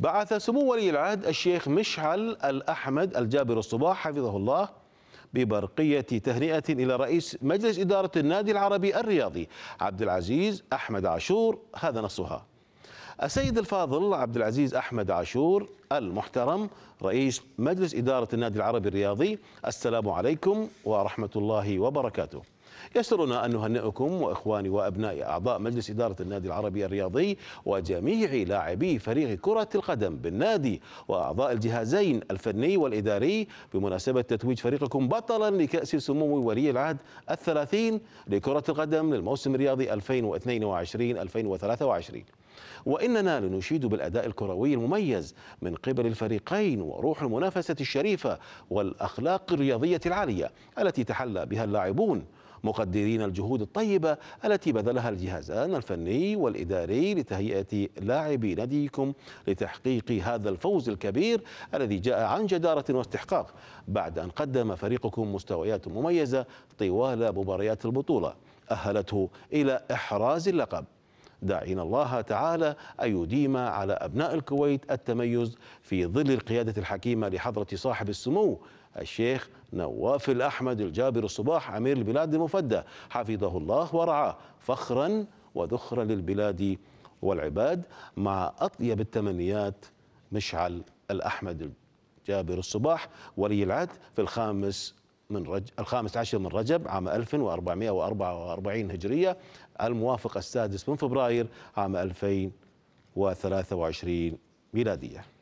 بعث سمو ولي العهد الشيخ مشعل الأحمد الجابر الصباح حفظه الله ببرقية تهنئة إلى رئيس مجلس إدارة النادي العربي الرياضي عبد العزيز أحمد عاشور هذا نصها السيد الفاضل عبد العزيز أحمد عاشور المحترم رئيس مجلس إدارة النادي العربي الرياضي السلام عليكم ورحمة الله وبركاته يسرنا أن نهنئكم وإخواني وأبناء أعضاء مجلس إدارة النادي العربي الرياضي وجميع لاعبي فريق كرة القدم بالنادي وأعضاء الجهازين الفني والإداري بمناسبة تتويج فريقكم بطلا لكأس سمو ولي العهد الثلاثين لكرة القدم للموسم الرياضي 2022-2023 وإننا لنشيد بالأداء الكروي المميز من قبل الفريقين وروح المنافسة الشريفة والأخلاق الرياضية العالية التي تحلى بها اللاعبون مقدرين الجهود الطيبة التي بذلها الجهازان الفني والإداري لتهيئة لاعبي ناديكم لتحقيق هذا الفوز الكبير الذي جاء عن جدارة واستحقاق بعد أن قدم فريقكم مستويات مميزة طوال مباريات البطولة أهلته إلى إحراز اللقب داعين الله تعالى أن يديم على أبناء الكويت التميز في ظل القيادة الحكيمة لحضرة صاحب السمو الشيخ نواف الأحمد الجابر الصباح أمير البلاد المفدى حفظه الله ورعاه فخرا وذخرا للبلاد والعباد مع أطيب التمنيات مشعل الأحمد الجابر الصباح ولي العهد في الخامس من رج... الخامس عشر من رجب عام 1444 هجرية الموافق السادس من فبراير عام 2023 ميلادية